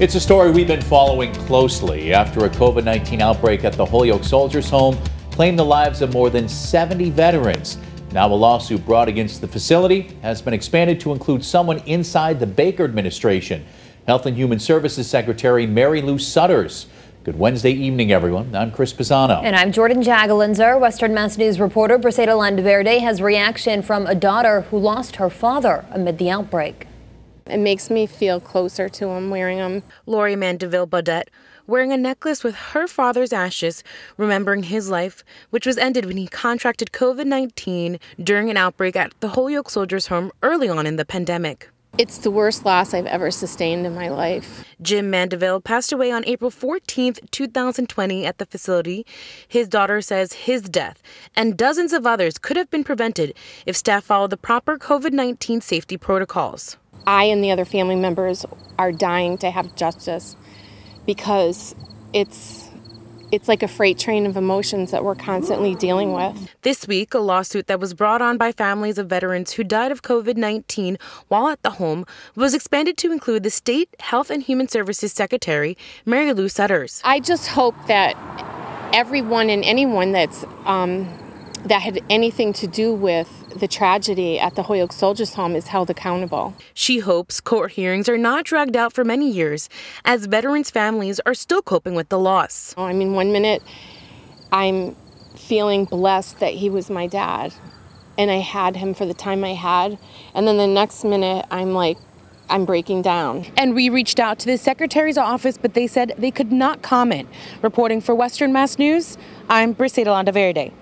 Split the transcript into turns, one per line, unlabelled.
It's a story we've been following closely after a COVID 19 outbreak at the Holyoke Soldiers Home claimed the lives of more than 70 veterans. Now, a lawsuit brought against the facility has been expanded to include someone inside the Baker administration. Health and Human Services Secretary Mary Lou Sutters. Good Wednesday evening, everyone. I'm Chris Pisano.
And I'm Jordan Jagalinzer. Western Mass News reporter Braseda Landverde has reaction from a daughter who lost her father amid the outbreak. It makes me feel closer to him wearing them. Laurie Mandeville Baudette wearing a necklace with her father's ashes, remembering his life, which was ended when he contracted COVID 19 during an outbreak at the Holyoke Soldiers Home early on in the pandemic. It's the worst loss I've ever sustained in my life. Jim Mandeville passed away on April 14, 2020, at the facility. His daughter says his death and dozens of others could have been prevented if staff followed the proper COVID 19 safety protocols. I and the other family members are dying to have justice because it's it's like a freight train of emotions that we're constantly dealing with. This week, a lawsuit that was brought on by families of veterans who died of COVID 19 while at the home was expanded to include the State Health and Human Services Secretary, Mary Lou Sutters. I just hope that everyone and anyone that's um, that had anything to do with the tragedy at the Holyoke Soldiers Home is held accountable. She hopes court hearings are not dragged out for many years as veterans' families are still coping with the loss. Oh, I mean, one minute I'm feeling blessed that he was my dad and I had him for the time I had, and then the next minute I'm like, I'm breaking down. And we reached out to the secretary's office, but they said they could not comment. Reporting for Western Mass News, I'm Briseida Landaverde.